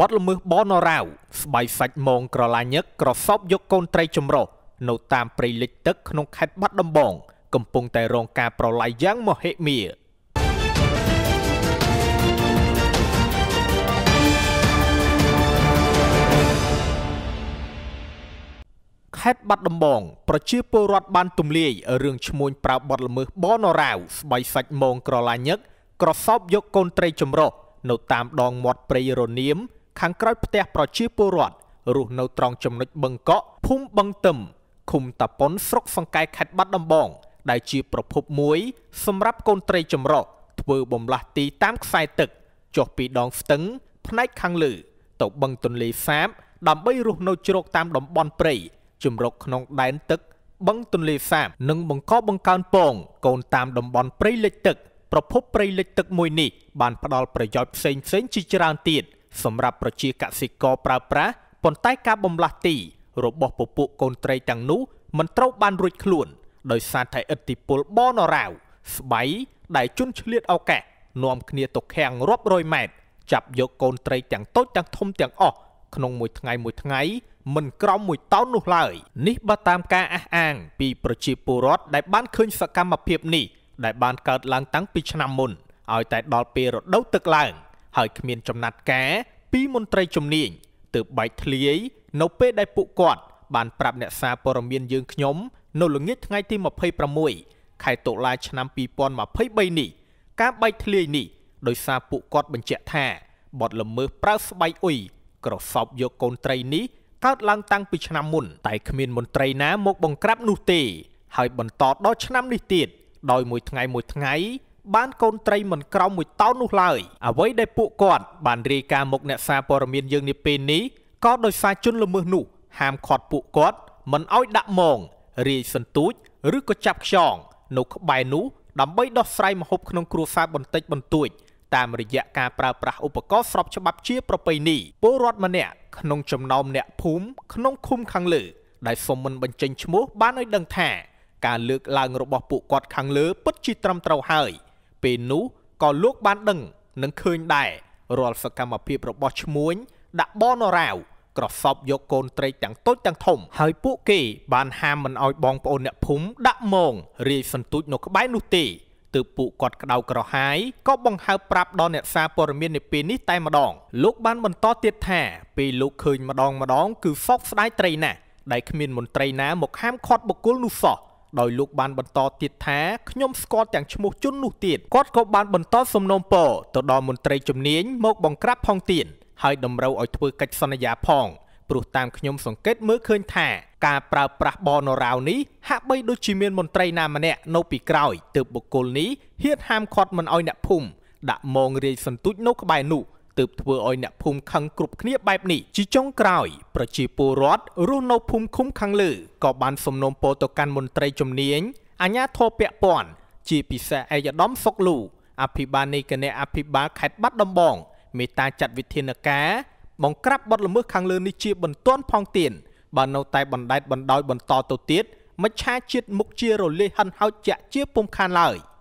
បទល្មើសបនរាវស្បែកសាច់មងក្រឡាញឹកក្រសោបយកកូនត្រីចម្រុះនៅតាមព្រៃលិចទឹកក្នុងខេត្តបាត់ដំបង កំពុងតែរងការប្រឡាយយ៉ាងមហិមាខេត្តបាត់ដំបងប្រជាពលរដ្ឋបានទម្លាយរឿងឈ្មួញប្រៅបទល្មើសបនរាវស្បែកសាច់មងក្រឡាញឹកក្រសោបយកកូនត្រីចម្រុះនៅតាមដងមាត់ព្រៃរនៀមខាងក្រោយផ្ទះប្រជាពលរដ្ឋរស់នៅត្រង់ចំណុចបឹងកក់ភូមិបឹងទឹមឃុំតាប៉ុនស្រុកសង្កែខេត្តបាត់ដំបងដែលជាប្រភពមួយសម្រាប់កូនត្រីចម្រុះធ្វើបំលាស់ទីតាមខ្សែទឹកចុះពីដងស្ទឹងផ្នែកខាងលើទៅបឹងទន្លេសាបដើម្បីរស់នៅជ្រកតាមតំបន់ព្រៃជំរកក្នុងដែនទឹកបឹងទន្លេសាបនិងបង្កបង្កើនពង កូនតាមតំបន់ព្រៃលិចទឹកប្រភពព្រៃលិចទឹកមួយនេះបានផ្ដល់ប្រយោជន៍ផ្សេងៗជាច្រើនទៀត។សម្រាប់ប្រជាកសិករប្រើប្រាស់ប៉ុន្តែការបំលាស់ទីរបស់ពពួកកូនត្រីទាំងនោះមិនត្រូវបានរួចខ្លួនដោយសារតែឥទ្ធិពលបនរាវស្បៃដែល ជន់ឆ្លៀតឱកាសនាំគ្នាទៅខាំងរាប់រយម៉ែត្រចាប់យកកូនត្រីទាំងតូចទាំងធំទាំងអស់ក្នុងមួយថ្ងៃមួយថ្ងៃមិនក្រោមមួយតោននោះឡើយ នេះបើតាមការអះអាងពីប្រជាពលរដ្ឋដែលបានឃើញសកម្មភាពនេះដែលបានកើតឡើងតាំងពីឆ្នាំមុនឲ្យតែដល់ពេលរដូវទឹកឡើងហើយគ្មានចំណាត់ការពីមន្ត្រីជំនាញទើបបែកធ្លាយនៅពេលដែលពួកគាត់ បានប្រាប់អ្នកសារព័ត៌មានយើងខ្ញុំ នៅល្ងាចថ្ងៃទី26ខែតុលាឆ្នាំ2023នេះ ការបែកធ្លាយនេះដោយសារពួកគាត់បញ្ជាក់ថាបទល្មើសប្រើស្បៃអ៊ុយក្រសោបយកកូនត្រីនេះកើតឡើងតាំងពីឆ្នាំមុន តែគ្មានមន្ត្រីណាមកបង្ក្រាបនោះទេហើយបន្តដល់ឆ្នាំនេះទៀតដោយមួយថ្ងៃមួយថ្ងៃបានកូនត្រីមិនក្រោមមួយតោននោះឡើយអ្វីដែលពួកគាត់បានរាយការណ៍មកអ្នកសារព័ត៌មានយើងនាពេលនេះក៏ដោយសារជនល្មើសនោះហាមឃាត់ពួកគាត់មិនឲ្យដាក់មងរាយសន្ទូច ឬក៏ចាប់ខ្យងនៅក្បែរនោះដើម្បីដោះស្រាយមហូបក្នុងគ្រួសារបន្តិចបន្តួចតាមរយៈការប្រើប្រាស់ឧបករណ៍ស្របច្បាប់ជាប្រពៃណីពលរដ្ឋម្នាក់ក្នុងចំណោមអ្នកភូមិក្នុងឃុំខាងលើ ដែលសូមមិនបញ្ចេញឈ្មោះបានឲ្យដឹងថាការលើកឡើងរបស់ពួកគាត់ខាងលើពិតជាត្រឹមត្រូវហើយ។ពេលនោះក៏លោក បានដឹងនិងឃើញដែររាល់សកម្មភាពរបស់ឈ្មួញដាក់បនរាវក្រសបយកកូនត្រេកទាំងតូចទាំងធំហើយពួកគេបាន ហាមមិនឲ្យបងប្អូនអ្នកភូមិដាក់មងរាយសន្ទូចនៅក្បែរនោះទេទើបពួកគាត់ក្តៅក្រហាយក៏បង្ហើបប្រាប់ដល់អ្នកសារព័ត៌មាននៅពេលនេះតែម្ដង លោកបានបន្តទៀតថាពេលលោកឃើញម្ដងម្ដងគឺសោកស្ដាយត្រីណាស់ដែលគ្មានមន្ត្រីណាមកហាមឃាត់បុគ្គលនោះសោះដោយលោកបានបន្តទៀតថាខ្ញុំស្គាល់ទាំងឈ្មោះជននោះទៀតគាត់ក៏បានបន្តសំណូមពរទៅដល់មន្ត្រីជំនាញមកបង្ក្រាបផងទៀតហើយតម្រូវឲ្យធ្វើកិច្ចសន្យាផងព្រោះតាមខ្ញុំសង្កេតមើលឃើញថា ការប្រើប្រាស់បនរាវនេះហាក់បីដូចជាមានមន្ត្រីណាម្នាក់នៅពីក្រោយទើបបុគ្គលនេះហ៊ានហាមឃាត់មិនឲ្យអ្នកភូមិដាក់មងរាយសន្ទូចនៅក្បែរនោះទើបធ្វើឲ្យអ្នកភូមិខឹងគ្រប់គ្នាបែបនេះជាចុងក្រោយ ប្រជាពលរដ្ឋរស់នៅភូមិឃុំខាងលើក៏បានសំណូមពរទៅកាន់មន្ត្រីជំនាញអាជ្ញាធរពាក់ព័ន្ធជាពិសេសឯកឧត្តមសុកលូអភិបាលនៃគណៈអភិបាលខេត្តបាត់ដំបងមេត្តាចាត់វិធានការបង្ក្រាបបទល្មើសខាងលើនេះជាបន្ទាន់ផងទៀតបើនៅតែបណ្ដេតបណ្ដោយបន្តទៅទៀតមច្ឆាជាតិមុខជារលិះហិនហោចជាជាពុំខានឡើយ។